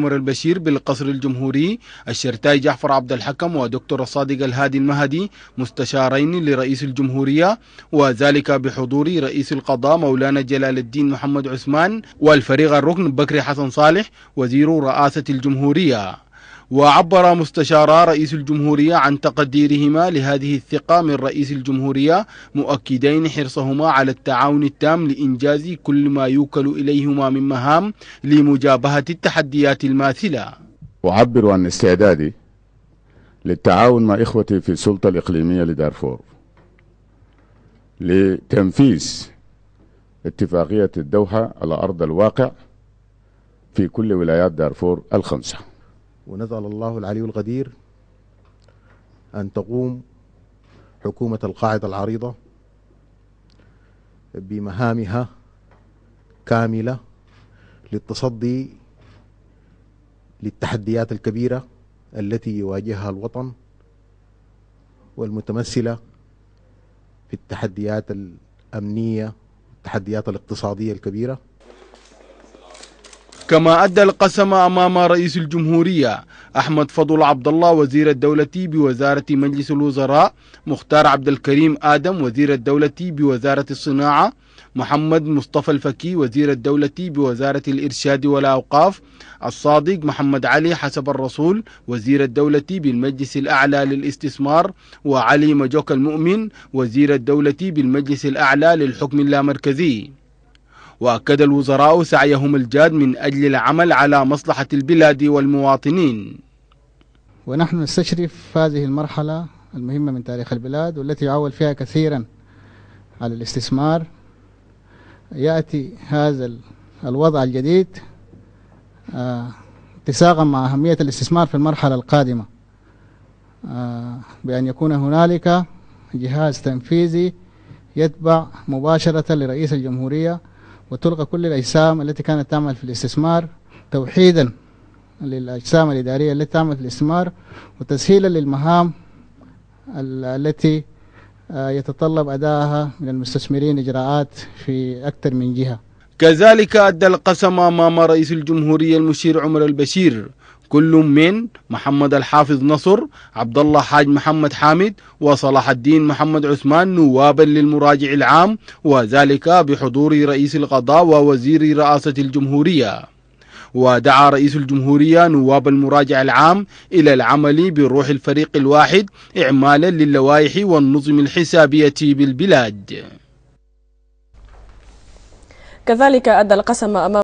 عمر البشير بالقصر الجمهوري الشرتاي جعفر عبد الحكم ودكتور الصادق الهادي المهدي مستشارين لرئيس الجمهورية وذلك بحضور رئيس القضاء مولانا جلال الدين محمد عثمان والفريق الركن بكري حسن صالح وزير رئاسة الجمهورية وعبر مستشارا رئيس الجمهورية عن تقديرهما لهذه الثقة من رئيس الجمهورية مؤكدين حرصهما على التعاون التام لإنجاز كل ما يوكل إليهما من مهام لمجابهة التحديات الماثلة أعبر عن استعدادي للتعاون مع إخوتي في السلطة الإقليمية لدارفور لتنفيذ اتفاقية الدوحة على أرض الواقع في كل ولايات دارفور الخمسة ونسأل الله العلي القدير أن تقوم حكومة القاعدة العريضة بمهامها كاملة للتصدي للتحديات الكبيرة التي يواجهها الوطن والمتمثلة في التحديات الأمنية التحديات الاقتصادية الكبيرة كما أدى القسم أمام رئيس الجمهورية أحمد فضل عبد الله وزير الدولة بوزارة مجلس الوزراء مختار عبد الكريم آدم وزير الدولة بوزارة الصناعة محمد مصطفى الفكي وزير الدولة بوزارة الإرشاد والأوقاف الصادق محمد علي حسب الرسول وزير الدولة بالمجلس الأعلى للاستثمار وعلي مجوك المؤمن وزير الدولة بالمجلس الأعلى للحكم اللامركزي وأكد الوزراء سعيهم الجاد من أجل العمل على مصلحة البلاد والمواطنين ونحن نستشرف هذه المرحلة المهمة من تاريخ البلاد والتي يعول فيها كثيرا على الاستثمار يأتي هذا الوضع الجديد آه، اتساقا مع أهمية الاستثمار في المرحلة القادمة آه، بأن يكون هنالك جهاز تنفيذي يتبع مباشرة لرئيس الجمهورية وتلغى كل الأجسام التي كانت تعمل في الاستثمار توحيدا للأجسام الإدارية التي تعمل في الاستثمار وتسهيلا للمهام التي آه، يتطلب أداها من المستثمرين إجراءات في أكثر من جهة كذلك أدى القسم أمام رئيس الجمهورية المشير عمر البشير كل من محمد الحافظ نصر عبد الله حاج محمد حامد وصلاح الدين محمد عثمان نوابا للمراجع العام وذلك بحضور رئيس القضاء ووزير رئاسة الجمهورية ودعا رئيس الجمهورية نواب المراجع العام إلى العمل بروح الفريق الواحد إعمالا للوائح والنظم الحسابية بالبلاد كذلك أدى القسم أمام